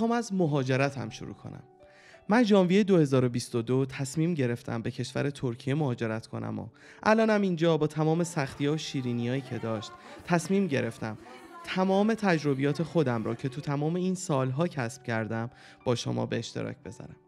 میخوام از مهاجرت هم شروع کنم من ژانویه 2022 تصمیم گرفتم به کشور ترکیه مهاجرت کنم و الانم اینجا با تمام سختی ها و هایی که داشت تصمیم گرفتم تمام تجربیات خودم را که تو تمام این سالها کسب کردم با شما به اشتراک بذارم